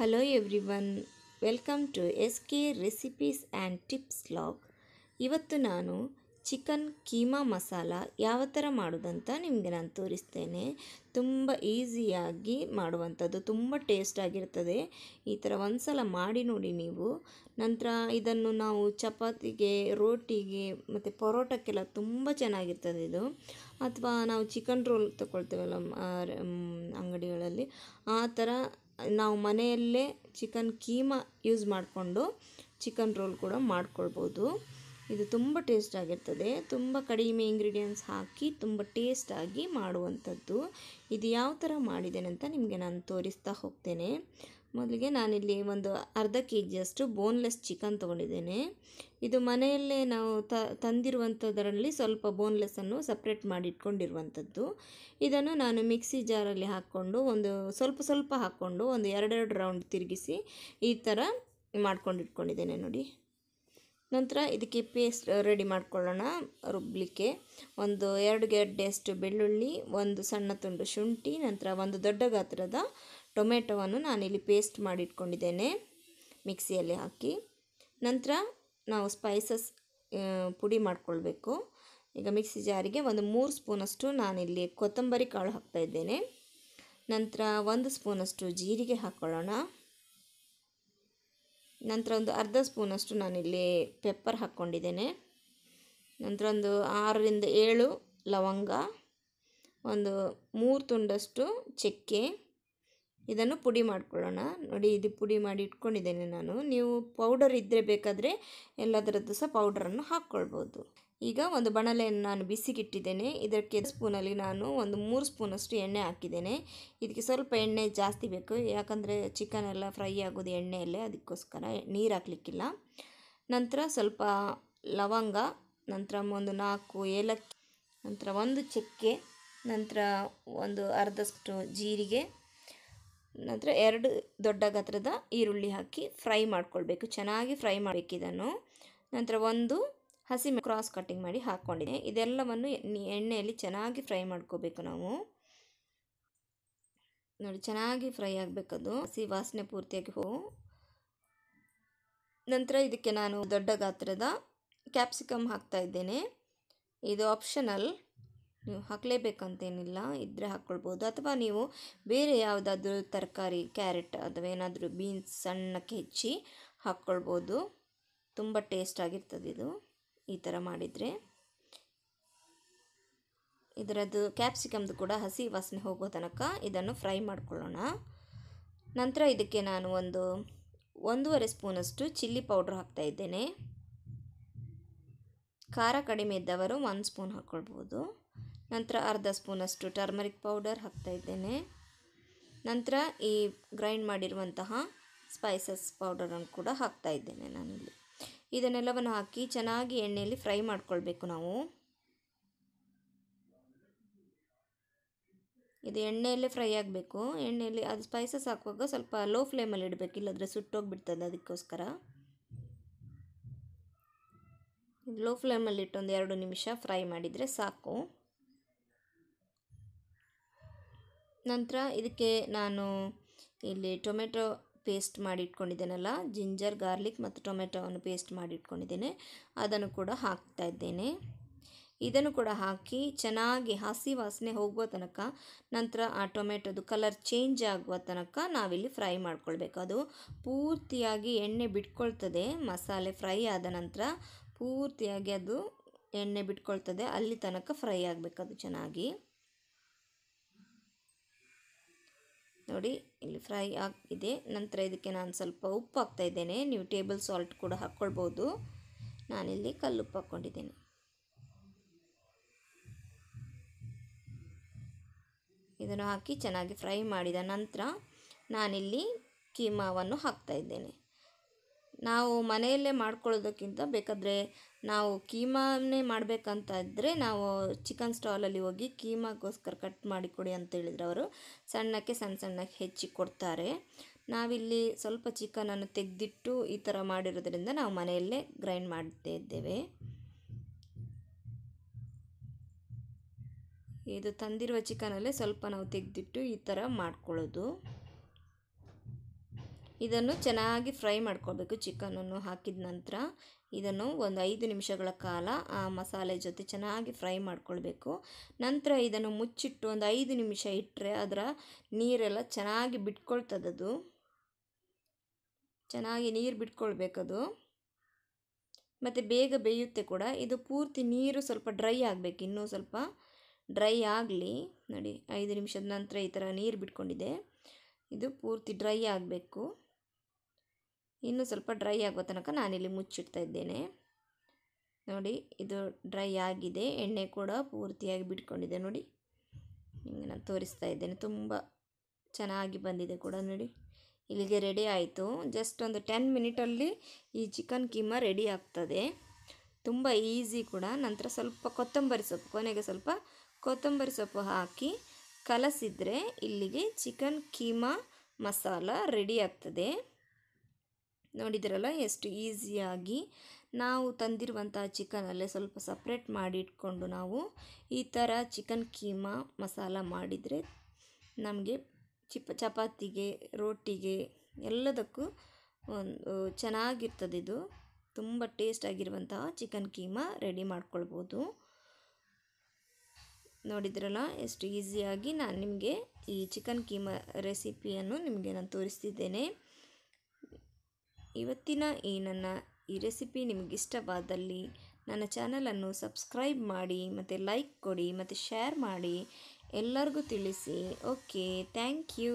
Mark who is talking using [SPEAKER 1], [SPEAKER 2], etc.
[SPEAKER 1] hello everyone welcome to S K recipes and tips ಲಾಗ್ ಇವತ್ತು ನಾನು chicken keema masala ಯಾವ ಥರ ಮಾಡೋದಂತ ನಿಮಗೆ ನಾನು ತೋರಿಸ್ತೇನೆ ತುಂಬ ಈಸಿಯಾಗಿ ಮಾಡುವಂಥದ್ದು ತುಂಬ ಟೇಸ್ಟ್ ಆಗಿರ್ತದೆ ಈ ಥರ ಒಂದು ಸಲ ಮಾಡಿ ನೋಡಿ ನೀವು ನಂತರ ಇದನ್ನು ನಾವು ಚಪಾತಿಗೆ ರೋಟಿಗೆ ಮತ್ತು ಪರೋಟಕ್ಕೆಲ್ಲ ತುಂಬ ಚೆನ್ನಾಗಿರ್ತದೆ ಇದು ಅಥವಾ ನಾವು ಚಿಕನ್ ರೋಲ್ ತಗೊಳ್ತೇವಲ್ಲ ಅಂಗಡಿಗಳಲ್ಲಿ ಆ ಥರ ನಾವು ಮನೆಯಲ್ಲೇ ಚಿಕನ್ ಕೀಮಾ ಯೂಸ್ ಮಾಡಿಕೊಂಡು ಚಿಕನ್ ರೋಲ್ ಕೂಡ ಮಾಡ್ಕೊಳ್ಬೋದು ಇದು ತುಂಬ ಟೇಸ್ಟಾಗಿರ್ತದೆ ತುಂಬ ಕಡಿಮೆ ಇಂಗ್ರೀಡಿಯೆಂಟ್ಸ್ ಹಾಕಿ ತುಂಬ ಟೇಸ್ಟಾಗಿ ಮಾಡುವಂಥದ್ದು ಇದು ಯಾವ ಥರ ಮಾಡಿದ್ದೇನೆ ಅಂತ ನಿಮಗೆ ನಾನು ತೋರಿಸ್ತಾ ಹೋಗ್ತೇನೆ ಮೊದಲಿಗೆ ನಾನಿಲ್ಲಿ ಒಂದು ಅರ್ಧ ಕೆ ಜಿಯಷ್ಟು ಬೋನ್ಲೆಸ್ ಚಿಕನ್ ತೊಗೊಂಡಿದ್ದೇನೆ ಇದು ಮನೆಯಲ್ಲೇ ನಾವು ತ ತಂದಿರುವಂಥದ್ರಲ್ಲಿ ಸ್ವಲ್ಪ ಬೋನ್ಲೆಸ್ಸನ್ನು ಸಪ್ರೇಟ್ ಇಟ್ಕೊಂಡಿರುವಂಥದ್ದು ಇದನ್ನು ನಾನು ಮಿಕ್ಸಿ ಜಾರಲ್ಲಿ ಹಾಕ್ಕೊಂಡು ಒಂದು ಸ್ವಲ್ಪ ಸ್ವಲ್ಪ ಹಾಕ್ಕೊಂಡು ಒಂದು ಎರಡೆರಡು ರೌಂಡ್ ತಿರುಗಿಸಿ ಈ ಥರ ಮಾಡ್ಕೊಂಡಿಟ್ಕೊಂಡಿದ್ದೇನೆ ನೋಡಿ ನಂತರ ಇದಕ್ಕೆ ಪೇಸ್ಟ್ ರೆಡಿ ಮಾಡ್ಕೊಳ್ಳೋಣ ರುಬ್ಬಲಿಕ್ಕೆ ಒಂದು ಎರಡು ಗೆಡ್ಡೆಯಷ್ಟು ಬೆಳ್ಳುಳ್ಳಿ ಒಂದು ಸಣ್ಣ ತುಂಡು ಶುಂಠಿ ನಂತರ ಒಂದು ದೊಡ್ಡ ಗಾತ್ರದ ಟೊಮೆಟೊವನ್ನು ನಾನಿಲ್ಲಿ ಪೇಸ್ಟ್ ಮಾಡಿಟ್ಕೊಂಡಿದ್ದೇನೆ ಮಿಕ್ಸಿಯಲ್ಲಿ ಹಾಕಿ ನಂತರ ನಾವು ಸ್ಪೈಸಸ್ ಪುಡಿ ಮಾಡಿಕೊಳ್ಬೇಕು ಈಗ ಮಿಕ್ಸಿ ಜಾರಿಗೆ ಒಂದು ಮೂರು ಸ್ಪೂನಷ್ಟು ನಾನಿಲ್ಲಿ ಕೊತ್ತಂಬರಿ ಕಾಳು ಹಾಕ್ತಾಯಿದ್ದೇನೆ ನಂತರ ಒಂದು ಸ್ಪೂನಷ್ಟು ಜೀರಿಗೆ ಹಾಕ್ಕೊಳ್ಳೋಣ ನಂತರ ಒಂದು ಅರ್ಧ ಸ್ಪೂನಷ್ಟು ನಾನಿಲ್ಲಿ ಪೆಪ್ಪರ್ ಹಾಕ್ಕೊಂಡಿದ್ದೇನೆ ನಂತರ ಒಂದು ಆರರಿಂದ ಏಳು ಲವಂಗ ಒಂದು ಮೂರು ತುಂಡಷ್ಟು ಚಕ್ಕೆ ಇದನ್ನು ಪುಡಿ ಮಾಡ್ಕೊಳ್ಳೋಣ ನೋಡಿ ಇದು ಪುಡಿ ಮಾಡಿ ಇಟ್ಕೊಂಡಿದ್ದೇನೆ ನಾನು ನೀವು ಪೌಡರ್ ಇದ್ದರೆ ಬೇಕಾದರೆ ಎಲ್ಲದರದ್ದು ಸಹ ಪೌಡರನ್ನು ಹಾಕ್ಕೊಳ್ಬೋದು ಈಗ ಒಂದು ಬಣಲೆಯನ್ನು ನಾನು ಬಿಸಿಗಿಟ್ಟಿದ್ದೇನೆ ಇದಕ್ಕೆ ಸ್ಪೂನಲ್ಲಿ ನಾನು ಒಂದು ಮೂರು ಸ್ಪೂನಷ್ಟು ಎಣ್ಣೆ ಹಾಕಿದ್ದೇನೆ ಇದಕ್ಕೆ ಸ್ವಲ್ಪ ಎಣ್ಣೆ ಜಾಸ್ತಿ ಬೇಕು ಯಾಕಂದರೆ ಚಿಕನ್ ಎಲ್ಲ ಫ್ರೈ ಆಗೋದು ಎಣ್ಣೆಯಲ್ಲೇ ಅದಕ್ಕೋಸ್ಕರ ನೀರು ಹಾಕಲಿಕ್ಕಿಲ್ಲ ನಂತರ ಸ್ವಲ್ಪ ಲವಂಗ ನಂತರ ಒಂದು ನಾಲ್ಕು ಏಲಕ್ಕಿ ನಂತರ ಒಂದು ಚಕ್ಕೆ ನಂತರ ಒಂದು ಅರ್ಧಷ್ಟು ಜೀರಿಗೆ ನಂತರ ಎರಡು ದೊಡ್ಡ ಗಾತ್ರದ ಈರುಳ್ಳಿ ಹಾಕಿ ಫ್ರೈ ಮಾಡ್ಕೊಳ್ಬೇಕು ಚೆನ್ನಾಗಿ ಫ್ರೈ ಮಾಡಬೇಕು ಇದನ್ನು ನಂತರ ಒಂದು ಹಸಿ ಕ್ರಾಸ್ ಕಟ್ಟಿಂಗ್ ಮಾಡಿ ಹಾಕ್ಕೊಂಡಿದೆ ಇದೆಲ್ಲವನ್ನು ಎಣ್ಣೆಯಲ್ಲಿ ಚೆನ್ನಾಗಿ ಫ್ರೈ ಮಾಡ್ಕೋಬೇಕು ನಾವು ನೋಡಿ ಚೆನ್ನಾಗಿ ಫ್ರೈ ಆಗಬೇಕದು ಹಸಿ ವಾಸನೆ ಪೂರ್ತಿಯಾಗಿ ಹೋಗು ನಂತರ ಇದಕ್ಕೆ ನಾನು ದೊಡ್ಡ ಗಾತ್ರದ ಕ್ಯಾಪ್ಸಿಕಮ್ ಹಾಕ್ತಾ ಇದ್ದೇನೆ ಇದು ಆಪ್ಷನಲ್ ನೀವು ಹಾಕಲೇಬೇಕಂತೇನಿಲ್ಲ ಇದ್ದರೆ ಹಾಕ್ಕೊಳ್ಬೋದು ಅಥವಾ ನೀವು ಬೇರೆ ಯಾವುದಾದ್ರೂ ತರಕಾರಿ ಕ್ಯಾರೆಟ್ ಅಥವಾ ಏನಾದರೂ ಬೀನ್ಸ್ ಸಣ್ಣಕ್ಕೆ ಹೆಚ್ಚಿ ಹಾಕ್ಕೊಳ್ಬೋದು ತುಂಬ ಟೇಸ್ಟ್ ಆಗಿರ್ತದೆ ಇದು ಈ ಥರ ಮಾಡಿದರೆ ಇದರದ್ದು ಕ್ಯಾಪ್ಸಿಕಮ್ದು ಕೂಡ ಹಸಿ ವಾಸನೆ ಹೋಗೋ ತನಕ ಇದನ್ನು ಫ್ರೈ ಮಾಡಿಕೊಳ್ಳೋಣ ನಂತರ ಇದಕ್ಕೆ ನಾನು ಒಂದು ಒಂದೂವರೆ ಸ್ಪೂನಷ್ಟು ಚಿಲ್ಲಿ ಪೌಡ್ರ್ ಹಾಕ್ತಾ ಇದ್ದೇನೆ ಖಾರ ಕಡಿಮೆ ಇದ್ದವರು ಒಂದು ಸ್ಪೂನ್ ಹಾಕ್ಕೊಳ್ಬೋದು ನಂತರ ಅರ್ಧ ಸ್ಪೂನಷ್ಟು ಟರ್ಮರಿಕ್ ಪೌಡರ್ ಇದ್ದೇನೆ ನಂತರ ಈ ಗ್ರೈಂಡ್ ಮಾಡಿರುವಂತಹ ಸ್ಪೈಸಸ್ ಪೌಡರನ್ನು ಕೂಡ ಇದ್ದೇನೆ ನಾನಿಲ್ಲಿ ಇದನ್ನೆಲ್ಲವನ್ನು ಹಾಕಿ ಚೆನ್ನಾಗಿ ಎಣ್ಣೆಯಲ್ಲಿ ಫ್ರೈ ಮಾಡ್ಕೊಳ್ಬೇಕು ನಾವು ಇದು ಎಣ್ಣೆಯಲ್ಲೇ ಫ್ರೈ ಆಗಬೇಕು ಎಣ್ಣೆಯಲ್ಲಿ ಅದು ಸ್ಪೈಸಸ್ ಹಾಕುವಾಗ ಸ್ವಲ್ಪ ಲೋ ಫ್ಲೇಮಲ್ಲಿ ಇಡಬೇಕು ಇಲ್ಲದ್ರೆ ಸುಟ್ಟೋಗಿಬಿಡ್ತದೆ ಅದಕ್ಕೋಸ್ಕರ ಲೋ ಫ್ಲೇಮಲ್ಲಿ ಇಟ್ಟೊಂದು ಎರಡು ನಿಮಿಷ ಫ್ರೈ ಮಾಡಿದರೆ ಸಾಕು ನಂತರ ಇದಕ್ಕೆ ನಾನು ಇಲ್ಲಿ ಟೊಮೆಟೊ ಪೇಸ್ಟ್ ಮಾಡಿ ಇಟ್ಕೊಂಡಿದ್ದೇನಲ್ಲ ಜಿಂಜರ್ ಗಾರ್ಲಿಕ್ ಮತ್ತು ಟೊಮೆಟೊವನ್ನು ಪೇಸ್ಟ್ ಮಾಡಿ ಇಟ್ಕೊಂಡಿದ್ದೇನೆ ಅದನ್ನು ಕೂಡ ಹಾಕ್ತಾ ಇದ್ದೇನೆ ಇದನ್ನು ಕೂಡ ಹಾಕಿ ಚೆನ್ನಾಗಿ ಹಸಿ ವಾಸನೆ ಹೋಗುವ ತನಕ ನಂತರ ಆ ಟೊಮೆಟೊದು ಕಲರ್ ಚೇಂಜ್ ಆಗುವ ತನಕ ನಾವಿಲ್ಲಿ ಫ್ರೈ ಮಾಡ್ಕೊಳ್ಬೇಕು ಅದು ಪೂರ್ತಿಯಾಗಿ ಎಣ್ಣೆ ಬಿಟ್ಕೊಳ್ತದೆ ಮಸಾಲೆ ಫ್ರೈ ಆದ ನಂತರ ಪೂರ್ತಿಯಾಗಿ ಅದು ಎಣ್ಣೆ ಬಿಟ್ಕೊಳ್ತದೆ ಅಲ್ಲಿ ತನಕ ಫ್ರೈ ಆಗಬೇಕು ಅದು ಚೆನ್ನಾಗಿ ನೋಡಿ ಇಲ್ಲಿ ಫ್ರೈ ಆಗಿದೆ ನಂತರ ಇದಕ್ಕೆ ನಾನು ಸ್ವಲ್ಪ ಉಪ್ಪು ಹಾಕ್ತಾ ಇದ್ದೇನೆ ನೀವು ಟೇಬಲ್ ಸಾಲ್ಟ್ ಕೂಡ ಹಾಕ್ಕೊಳ್ಬೋದು ನಾನಿಲ್ಲಿ ಕಲ್ಲುಪ್ಪು ಹಾಕ್ಕೊಂಡಿದ್ದೇನೆ ಇದನ್ನು ಹಾಕಿ ಚೆನ್ನಾಗಿ ಫ್ರೈ ಮಾಡಿದ ನಂತರ ನಾನಿಲ್ಲಿ ಕೀಮಾವನ್ನು ಹಾಕ್ತಾ ಇದ್ದೇನೆ ನಾವು ಮನೆಯಲ್ಲೇ ಮಾಡ್ಕೊಳ್ಳೋದಕ್ಕಿಂತ ಬೇಕಾದರೆ ನಾವು ಕೀಮಾನೇ ಮಾಡಬೇಕಂತ ಇದ್ದರೆ ನಾವು ಚಿಕನ್ ಸ್ಟಾಲಲ್ಲಿ ಹೋಗಿ ಕೀಮಾಗೋಸ್ಕರ ಕಟ್ ಮಾಡಿ ಕೊಡಿ ಹೇಳಿದ್ರೆ ಅವರು ಸಣ್ಣಕ್ಕೆ ಸಣ್ಣ ಸಣ್ಣಕ್ಕೆ ಹೆಚ್ಚಿ ಕೊಡ್ತಾರೆ ನಾವಿಲ್ಲಿ ಸ್ವಲ್ಪ ಚಿಕನನ್ನು ತೆಗೆದಿಟ್ಟು ಈ ಥರ ಮಾಡಿರೋದ್ರಿಂದ ನಾವು ಮನೆಯಲ್ಲೇ ಗ್ರೈಂಡ್ ಮಾಡ್ತಾ ಇದ್ದೇವೆ ಇದು ತಂದಿರುವ ಚಿಕನಲ್ಲೇ ಸ್ವಲ್ಪ ನಾವು ತೆಗೆದಿಟ್ಟು ಈ ಥರ ಮಾಡ್ಕೊಳ್ಳೋದು ಇದನ್ನು ಚೆನ್ನಾಗಿ ಫ್ರೈ ಮಾಡ್ಕೊಳ್ಬೇಕು ಚಿಕನನ್ನು ಹಾಕಿದ ನಂತರ ಇದನ್ನು ಒಂದು ಐದು ನಿಮಿಷಗಳ ಕಾಲ ಆ ಮಸಾಲೆ ಜೊತೆ ಚೆನ್ನಾಗಿ ಫ್ರೈ ಮಾಡ್ಕೊಳ್ಬೇಕು ನಂತರ ಇದನ್ನು ಮುಚ್ಚಿಟ್ಟು ಒಂದು ಐದು ನಿಮಿಷ ಇಟ್ಟರೆ ಅದರ ನೀರೆಲ್ಲ ಚೆನ್ನಾಗಿ ಬಿಟ್ಕೊಳ್ತದದು ಚೆನ್ನಾಗಿ ನೀರು ಬಿಟ್ಕೊಳ್ಬೇಕದು ಮತ್ತು ಬೇಗ ಬೇಯುತ್ತೆ ಕೂಡ ಇದು ಪೂರ್ತಿ ನೀರು ಸ್ವಲ್ಪ ಡ್ರೈ ಆಗಬೇಕು ಇನ್ನೂ ಸ್ವಲ್ಪ ಡ್ರೈ ಆಗಲಿ ನೋಡಿ ಐದು ನಿಮಿಷದ ನಂತರ ಈ ಥರ ನೀರು ಬಿಟ್ಕೊಂಡಿದೆ ಇದು ಪೂರ್ತಿ ಡ್ರೈ ಆಗಬೇಕು ಇನ್ನೂ ಸ್ವಲ್ಪ ಡ್ರೈ ಆಗುವ ತನಕ ನಾನಿಲ್ಲಿ ಮುಚ್ಚಿಡ್ತಾ ಇದ್ದೇನೆ ನೋಡಿ ಇದು ಡ್ರೈ ಆಗಿದೆ ಎಣ್ಣೆ ಕೂಡ ಪೂರ್ತಿಯಾಗಿ ಬಿಟ್ಕೊಂಡಿದೆ ನೋಡಿ ನಿಮಗೆ ನಾನು ತೋರಿಸ್ತಾ ಇದ್ದೇನೆ ತುಂಬ ಚೆನ್ನಾಗಿ ಬಂದಿದೆ ಕೂಡ ನೋಡಿ ಇಲ್ಲಿಗೆ ರೆಡಿ ಆಯಿತು ಜಸ್ಟ್ ಒಂದು ಟೆನ್ ಮಿನಿಟಲ್ಲಿ ಈ ಚಿಕನ್ ಕೀಮ ರೆಡಿ ಆಗ್ತದೆ ತುಂಬ ಈಸಿ ಕೂಡ ನಂತರ ಸ್ವಲ್ಪ ಕೊತ್ತಂಬರಿ ಸೊಪ್ಪು ಕೊನೆಗೆ ಸ್ವಲ್ಪ ಕೊತ್ತಂಬರಿ ಸೊಪ್ಪು ಹಾಕಿ ಕಲಸಿದರೆ ಇಲ್ಲಿಗೆ ಚಿಕನ್ ಕೀಮ ಮಸಾಲ ರೆಡಿ ಆಗ್ತದೆ ನೋಡಿದಿರಲ್ಲ ಎಷ್ಟು ಈಸಿಯಾಗಿ ನಾವು ತಂದಿರುವಂಥ ಚಿಕನಲ್ಲೇ ಸ್ವಲ್ಪ ಸಪ್ರೇಟ್ ಮಾಡಿ ಇಟ್ಕೊಂಡು ನಾವು ಈ ಥರ ಚಿಕನ್ ಕೀಮಾ ಮಸಾಲ ಮಾಡಿದರೆ ನಮಗೆ ಚಿಪ್ಪ ಚಪಾತಿಗೆ ರೋಟಿಗೆ ಎಲ್ಲದಕ್ಕೂ ಒಂದು ಚೆನ್ನಾಗಿರ್ತದೆ ಇದು ತುಂಬ ಟೇಸ್ಟಾಗಿರುವಂತಹ ಚಿಕನ್ ಕೀಮಾ ರೆಡಿ ಮಾಡ್ಕೊಳ್ಬೋದು ನೋಡಿದ್ರಲ್ಲ ಎಷ್ಟು ಈಸಿಯಾಗಿ ನಾನು ನಿಮಗೆ ಈ ಚಿಕನ್ ಕೀಮಾ ರೆಸಿಪಿಯನ್ನು ನಿಮಗೆ ನಾನು ತೋರಿಸ್ತಿದ್ದೇನೆ ಇವತ್ತಿನ ಈ ನನ್ನ ಈ ರೆಸಿಪಿ ನಿಮಗಿಷ್ಟವಾದಲ್ಲಿ ನನ್ನ ಚಾನಲನ್ನು ಸಬ್ಸ್ಕ್ರೈಬ್ ಮಾಡಿ ಮತ್ತು ಲೈಕ್ ಕೊಡಿ ಮತ್ತು ಶೇರ್ ಮಾಡಿ ಎಲ್ಲರಿಗೂ ತಿಳಿಸಿ ಓಕೆ ಥ್ಯಾಂಕ್ ಯು